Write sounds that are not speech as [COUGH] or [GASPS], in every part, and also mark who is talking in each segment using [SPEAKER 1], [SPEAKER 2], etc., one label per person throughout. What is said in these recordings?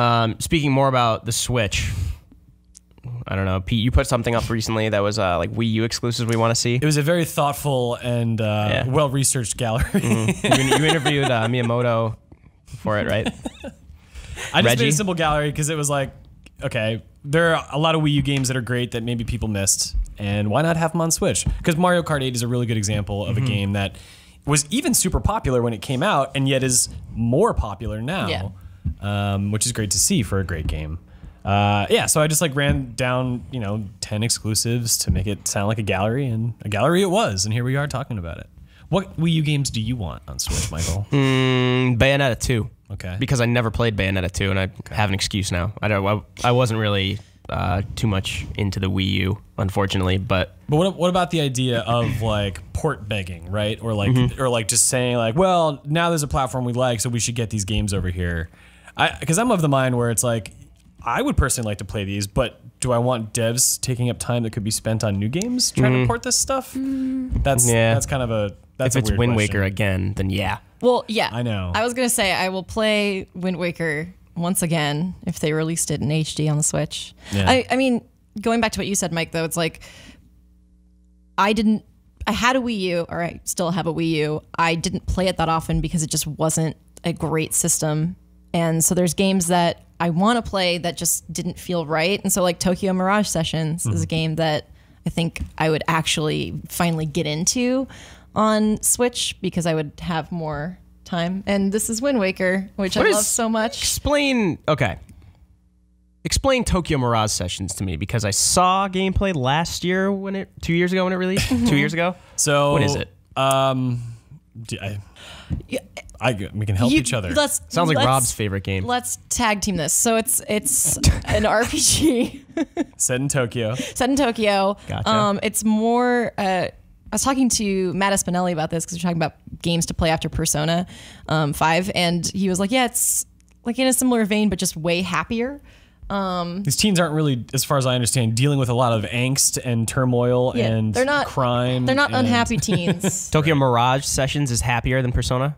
[SPEAKER 1] Um, speaking more about the Switch, I don't know, Pete. You put something up recently that was uh, like Wii U exclusives we want to see. It
[SPEAKER 2] was a very thoughtful and uh, yeah. well researched gallery. Mm.
[SPEAKER 1] You, [LAUGHS] you, interviewed uh,
[SPEAKER 2] Miyamoto for it, right?
[SPEAKER 3] [LAUGHS] I just made a simple
[SPEAKER 2] gallery because it was like, okay, there are a lot of Wii U games that are great that maybe people missed, and why not have them on Switch? Because Mario Kart 8 is a really good example of mm -hmm. a mm-hmm. game that was even super popular when it came out, and yet is more popular now. Yeah um, which is great to see for a great game. Uh, yeah, so I just like ran down, you know, 10 exclusives to make it sound like a gallery, and a gallery it was, and here we are talking about it. What Wii U games do you want on Switch, Michael?
[SPEAKER 1] [LAUGHS] mm, Bayonetta 2. Okay. Because I never played Bayonetta 2, and I okay. have an excuse now. I, don't, I, I wasn't really uh, too much into the Wii U, unfortunately. But but what, what about the
[SPEAKER 2] idea of like port begging, right? Or like mm -hmm. or like just saying like, well, now there's a platform we like, so we should get these games over here because I'm of the mind where it's like I would personally like to play these, but do I want devs taking up time that could be spent on new games trying mm. to mm-hmm. port this stuff?
[SPEAKER 3] Mm.
[SPEAKER 1] That's yeah. that's kind of a that's if a it's Wind question. Waker again, then yeah. Well, yeah. I know. I
[SPEAKER 3] was gonna say I will play Wind Waker once again if they released it in HD on the Switch. Yeah. I, I mean, going back to what you said, Mike, though, it's like I didn't I had a Wii U, or I still have a Wii U. I didn't play it that often because it just wasn't a great system and so there's games that I want to play that just didn't feel right. And so like Tokyo Mirage Sessions mm. is a mm-hmm. game that I think I would actually finally get into on Switch because I would have more time. And this is Wind Waker, which what I is, love so much.
[SPEAKER 1] Explain, okay. Explain Tokyo Mirage Sessions to me because I saw gameplay last year when it two years ago when it released [LAUGHS] two years ago. So what is it? Um, I, yeah, I
[SPEAKER 2] we can help you, each other. Let's, Sounds like let's, Rob's favorite game.
[SPEAKER 3] Let's tag team this. So it's it's [LAUGHS] an RPG
[SPEAKER 2] set in Tokyo.
[SPEAKER 3] Set in Tokyo. Gotcha. Um, it's more. Uh, I was talking to Matt Espinelli about this because we're talking about games to play after Persona um, Five, and he was like, "Yeah, it's like in a similar vein, but just way happier." Um,
[SPEAKER 2] These teens aren't really, as far as I understand, dealing with a lot of angst and turmoil yeah, and they're not, crime.
[SPEAKER 1] They're not unhappy teens. [LAUGHS] Tokyo Mirage Sessions is happier than Persona.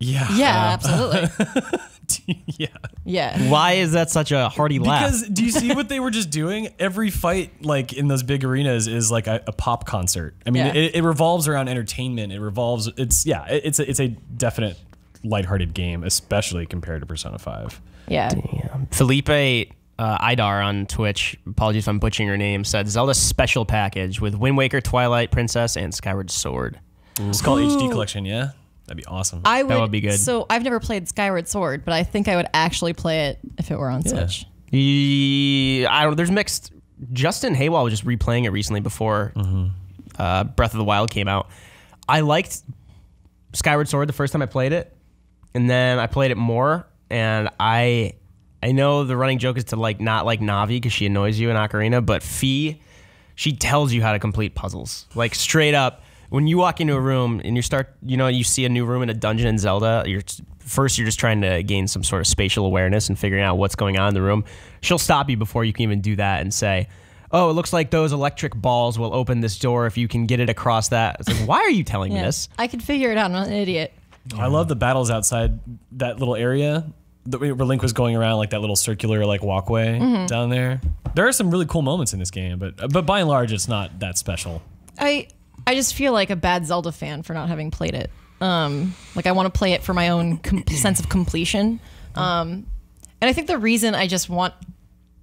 [SPEAKER 1] Yeah. Yeah, uh,
[SPEAKER 3] absolutely. [LAUGHS] yeah. Yeah.
[SPEAKER 1] Why is that such a hearty laugh? Because
[SPEAKER 3] do you
[SPEAKER 2] see what they were just doing? Every fight, like in those big arenas, is like a, a pop concert. I mean, yeah. it, it, revolves around entertainment. It revolves. It's yeah. It, it's a, it's a definite lighthearted game, especially compared to Persona Five.
[SPEAKER 3] Yeah.
[SPEAKER 1] Damn. Felipe uh, Idar on Twitch, apologies if I'm butchering your name, said Zelda special package with Wind Waker, Twilight Princess, and Skyward Sword. Ooh. It's called Ooh. HD Collection, yeah? That'd be awesome. I would, that would be good. So
[SPEAKER 3] I've never played Skyward Sword, but I think I would actually play it if it were on yeah. Switch.
[SPEAKER 1] Yeah, I don't. There's mixed. Justin Haywall was just replaying it recently before mm -hmm. uh, Breath of the Wild came out. I liked Skyward Sword the first time I played it, and then I played it more, and I I know the running joke is to like not like Navi because she annoys you in Ocarina, but Fee, she tells you how to complete puzzles like straight up when you walk into a room and you start, you know, you see a new room in a dungeon in Zelda, you're first you're just trying to gain some sort of spatial awareness and figuring out what's going on in the room. She'll stop you before you can even do that and say, "Oh, it looks like those electric balls will open this door if you can get it across that." It's like, "Why are you telling yeah, me this?"
[SPEAKER 3] I could figure it out. I'm an idiot.
[SPEAKER 1] I love the battles outside
[SPEAKER 2] that little area where Link was going around like that little circular like walkway mm -hmm. down there. There are some really cool moments in this game, but but by and large, it's not that special.
[SPEAKER 3] I I just feel like a bad Zelda fan for not having played it. Um, like I want to play it for my own sense of completion. Um, and I think the reason I just want,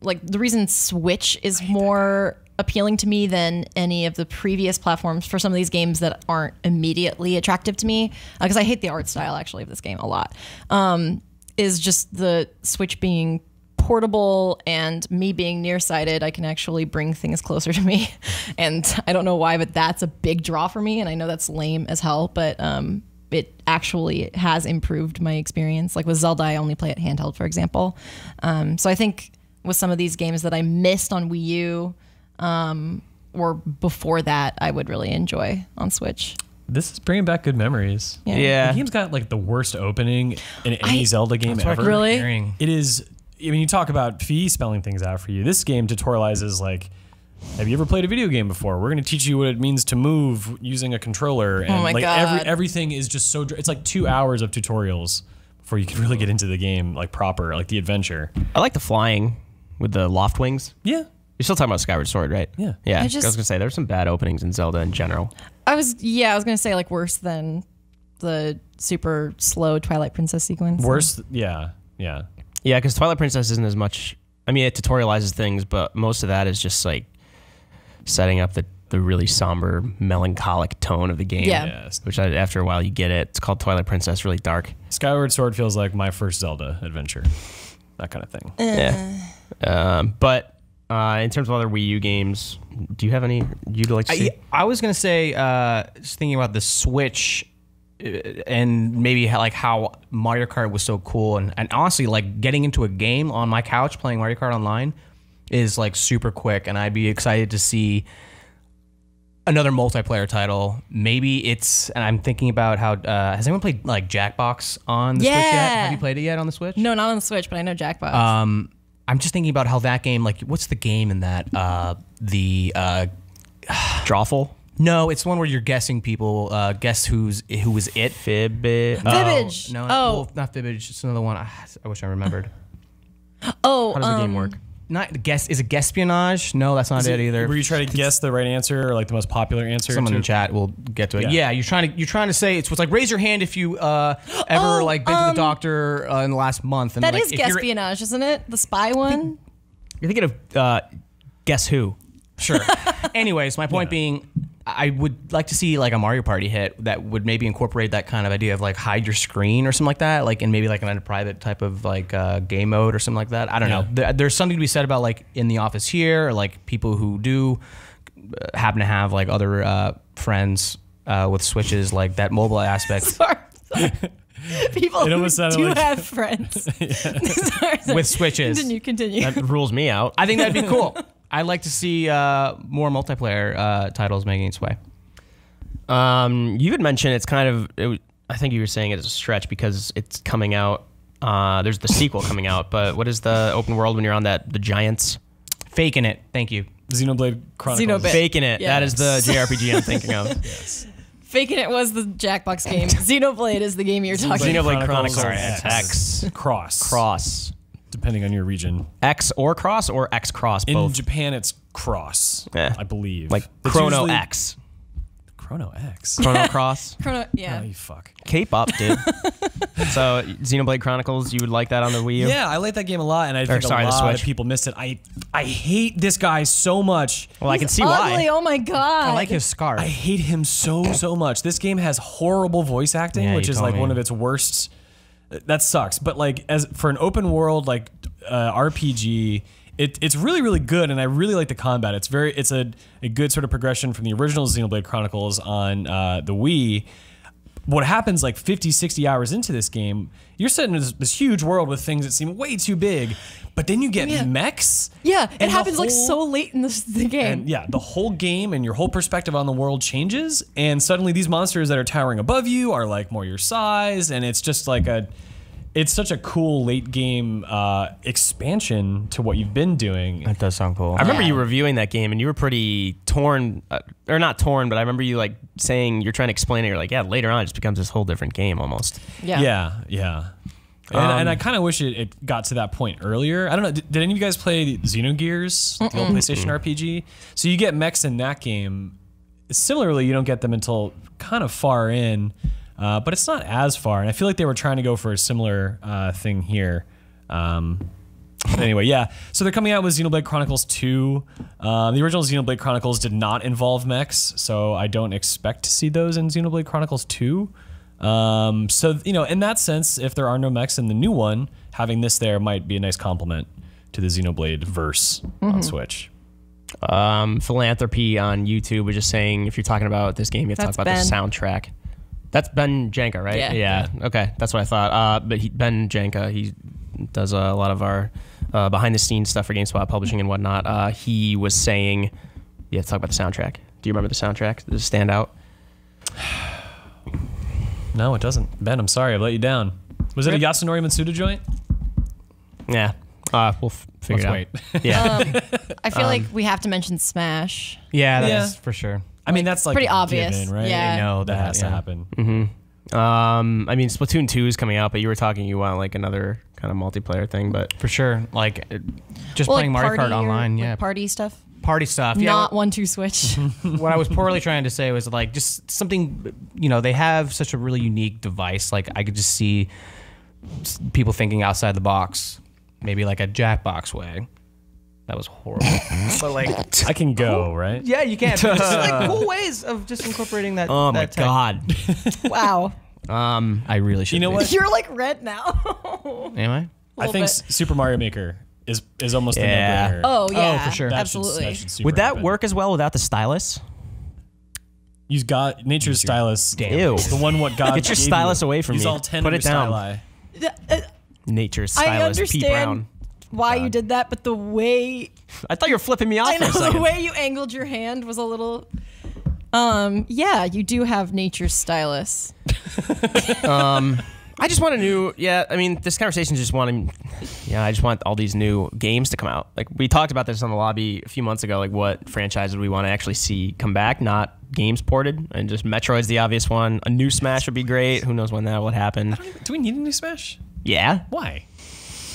[SPEAKER 3] like, the reason Switch is more appealing to me than any of the previous platforms for some of these games that aren't immediately attractive to me, because uh, I hate the art style actually of this game a lot, um, is just the Switch being portable and me being nearsighted, I can actually bring things closer to me. [LAUGHS] and I don't know why, but that's a big draw for me. And I know that's lame as hell, but um, it actually has improved my experience. Like with Zelda, I only play it handheld, for example. Um, so I think with some of these games that I missed on Wii U um, or before that, I would really enjoy on Switch. This
[SPEAKER 2] is bringing back good memories. Yeah, yeah. the game's got like the worst opening in any I, Zelda game ever. Really, it is I mean, you talk about fee spelling things out for you. This game tutorializes like, have you ever played a video game before? We're going to teach you what it means to move using a controller, oh and oh like God. every everything is just so. It's like two hours of tutorials
[SPEAKER 1] before you can really get into the game like proper, like the adventure. I like the flying with the loft wings. Yeah, you're still talking about Skyward Sword, right? Yeah. Yeah. I, just, I was gonna say there's some bad openings in Zelda in general.
[SPEAKER 3] I was yeah, I was gonna say like worse than the super slow Twilight Princess sequence. Worse,
[SPEAKER 1] yeah, yeah. Yeah, because Twilight Princess isn't as much. I mean, it tutorializes things, but most of that is just like setting up the the really somber, melancholic tone of the game. Yeah. Yes. Which I, after a while you get it. It's called Twilight Princess. Really dark. Skyward Sword feels like my first Zelda adventure, that kind of thing. Uh. Yeah. Um, but uh, in terms of other Wii U games, do you have any you'd like to I, see? I, was gonna say, uh, just thinking about the Switch and maybe like how Mario Kart was so cool, and, and honestly, like getting into a game on my couch playing Mario Kart online is like super quick, and I'd be excited to see another multiplayer title. Maybe it's and I'm thinking about how uh, has anyone played like Jackbox on the yeah. Switch yet? Have you
[SPEAKER 3] played it yet on the Switch? No, not on the Switch, but I know Jackbox.
[SPEAKER 1] Um, I'm just thinking about how that game, like, what's the game in that? Uh, the uh, [SIGHS] Drawful. No, it's one where you're guessing people. Uh, guess who's who was it? Oh, Fibbage. Fibbage. Oh, no, oh. Well, not Fibbage. It's another one. I, I wish I remembered. [GASPS] Oh, how does um, the game um, work? Not guess is it guesspionage? No, that's not it, it either. Were you
[SPEAKER 2] trying to guess the right answer or like the most popular answer? Someone to, in
[SPEAKER 1] chat will get to it. Yeah. yeah. you're trying to you're trying to say it's what's like raise your hand if you uh, [GASPS] ever oh, like been um, to the um, doctor uh, in the last month. And that like, is
[SPEAKER 3] isn't it? The spy one. Think,
[SPEAKER 1] you're thinking of uh, guess who? Sure. [LAUGHS] Anyways, my point yeah. being, I would like to see like a Mario Party hit that would maybe incorporate that kind of idea of like hide your screen or something like that, like in maybe like an a private type of like uh, game mode or something like that. I don't yeah. know. There, there's something to be said about like in the office here, or like people who do uh, happen to have like other uh, friends uh, with switches, like that mobile aspect. [LAUGHS] sorry, sorry. [LAUGHS]
[SPEAKER 3] People it almost who do like, have friends [LAUGHS]
[SPEAKER 1] with switches. Continue, continue. That rules me out. I think that'd be cool. I like to see uh, more multiplayer uh, titles making its way. Um, you had mentioned it's kind of. It, I think you were saying it's a stretch because it's coming out. Uh, there's the sequel coming out, but what is the open world when you're on that the giants? Faking it. Thank you. Xenoblade Chronicles. Faking it. Yes. That is the JRPG I'm thinking of. [LAUGHS]
[SPEAKER 3] yes. Faking it was the Jackbox game. [LAUGHS] Xenoblade is the game you're talking. Xenoblade Chronicles, Chronicles X. X. Cross.
[SPEAKER 2] Cross depending on your region. X or cross or X cross In both. Japan, it's cross, yeah. I believe. Like Chrono X. Chrono X. Chrono [LAUGHS] Cross. Chrono, yeah. Oh, you fuck.
[SPEAKER 1] K-pop dude. [LAUGHS] so, Xenoblade Chronicles, you would like that on the Wii U? Yeah, I like that game a lot, and I or, think sorry, a lot of people missed it. I I hate this guy so much. Well, He's I can see ugly. why. Oh
[SPEAKER 3] my god. I like his scar. I hate
[SPEAKER 2] him so so much. This game has horrible voice acting, yeah, which is like me. one of its worst that sucks. But like as for an open world like uh, RPG, it, it's really really good, and I really like the combat. It's very it's a, a good sort of progression from the original Xenoblade Chronicles on uh, the Wii what happens like 50, 60 hours into this game, you're sitting in this, this huge world with things that seem way too big, but then you get yeah. mechs.
[SPEAKER 3] Yeah, it happens whole, like so late in this, the game. And
[SPEAKER 2] yeah, the whole game and your whole perspective on the world changes, and suddenly these monsters that are towering above you are like more your size, and it's just like a it's such a cool late game uh, expansion to what you've been doing.
[SPEAKER 1] That does sound cool. I remember yeah. you reviewing that game and you were pretty torn, uh, or not torn, but I remember you like saying you're trying to explain it. You're like, yeah, later on it just becomes this whole different game almost. Yeah, yeah, yeah. And, um, and I
[SPEAKER 2] um, kind of wish it, it, got to that point earlier. I don't know. Did, did any of you guys play Xenogears, mm -mm. the old PlayStation mm RPG? So you get mechs in that game. Similarly, you don't get them until kind of far in. Uh, but it's not as far, and I feel like they were trying to go for a similar uh, thing here. Um, [LAUGHS] anyway, yeah. So they're coming out with Xenoblade Chronicles 2. Uh, the original Xenoblade Chronicles did not involve mechs, so I don't expect to see those in Xenoblade Chronicles 2. Um, so, you know, in that sense, if there are no mechs in the new one, having this there might be a nice compliment to the Xenoblade verse
[SPEAKER 1] mm -hmm. on mm-hmm. Switch. Um, philanthropy on YouTube was just saying if you're talking about this game, you have to That's talk about ben. the soundtrack. That's Ben Janka, right? Yeah. yeah. Okay, that's what I thought. Uh, but he, Ben Janka, he does a lot of our uh, behind the scenes stuff for GameSpot publishing and whatnot. Uh, he was saying, "Yeah, talk about the soundtrack. Do you remember the soundtrack? Does it stand out?" [SIGHS] No, it doesn't. Ben, I'm sorry, I've let you down.
[SPEAKER 2] Was it a Yasunori Mitsuda joint?
[SPEAKER 1] Yeah. Uh, we'll figure Let's it out. Wait. Yeah. Um, I feel [LAUGHS] um, like
[SPEAKER 3] we have to mention Smash. Yeah, that's yeah. for sure. I mean, that's like pretty obvious, given, right? Yeah, you know that has yeah. to
[SPEAKER 1] happen. Mm-hmm. Um, I mean, Splatoon two is coming out, but you were talking you want like another kind of multiplayer thing, but for sure, like uh, just well, playing like Mario Kart online, yeah, like
[SPEAKER 3] party stuff.
[SPEAKER 1] Party stuff, yeah. Not
[SPEAKER 3] one two switch. [LAUGHS] what I was poorly
[SPEAKER 1] trying to say was like just something, you know, they have such a really unique device. Like I could just see people thinking outside the box, maybe like a Jackbox way that was horrible. [LAUGHS] but like, I can go, cool. right? Yeah, you can. just like [LAUGHS] cool ways of just
[SPEAKER 3] incorporating that. Oh that my tech.
[SPEAKER 1] god!
[SPEAKER 3] [LAUGHS] wow.
[SPEAKER 1] Um, I really should. You know be. what? You're
[SPEAKER 3] like red now. Am I? I think bit.
[SPEAKER 2] Super Mario Maker is is almost yeah. Oh
[SPEAKER 3] yeah, oh, for sure, that absolutely. Should, that Would
[SPEAKER 2] that happen. work as well without the stylus? You got nature's stylus. Damn. Ew. The one what God. Get your stylus you. away from me. All ten Put it down. Uh,
[SPEAKER 1] nature's stylus. I understand
[SPEAKER 3] why God. you did that, but the way
[SPEAKER 1] I thought you were flipping me off. I know [LAUGHS] the way
[SPEAKER 3] you angled your hand was a little. Um, yeah, you do have nature's stylus.
[SPEAKER 1] [LAUGHS] um, I just want a new. Yeah, I mean, this conversation just wanting. Yeah, I just want all these new games to come out. Like we talked about this on the lobby a few months ago. Like what franchises we want to actually see come back, not games ported. And just Metroid's the obvious one. A new Smash would be great. Who knows when that would happen?
[SPEAKER 2] Do we need a new Smash? Yeah. Why?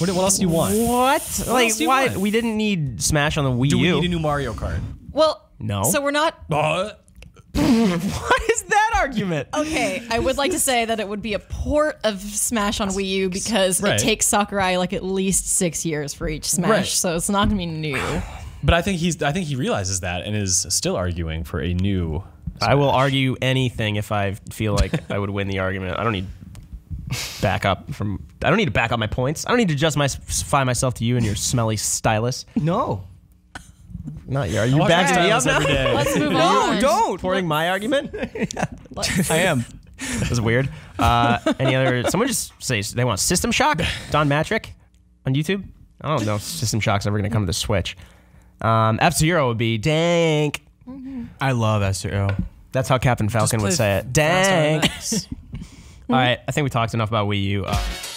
[SPEAKER 1] What, what else do you want? What? like else do you why want? we didn't need Smash on the Wii Do we need a new Mario Kart?
[SPEAKER 3] Well, No. So we're not
[SPEAKER 1] Uh, [LAUGHS]
[SPEAKER 3] what is that argument? okay. I would like to say that it would be a port of Smash on Wii U because Right. it takes Sakurai like at least six years for each Smash, Right. so it's not gonna be new.
[SPEAKER 1] but I think he's. I think he realizes that and is still arguing for a new. I will argue anything if I feel like I would win the argument. I don't need back up from. I don't need to back up my points. I don't need to justify myself to you and your smelly stylus. No. Not your. Are you back me up now? Let's move on. No, don't. Supporting my argument. [LAUGHS] I am. This is weird. Uh, any other? Someone just say they want System Shock. Don Matrick on YouTube. I don't know if System Shock's ever going to come to the Switch. Um, F Zero would be dank. I love F Zero. That's how Captain Falcon would say it. Dank. [LAUGHS] right, I think we talked enough about Wii U. Uh-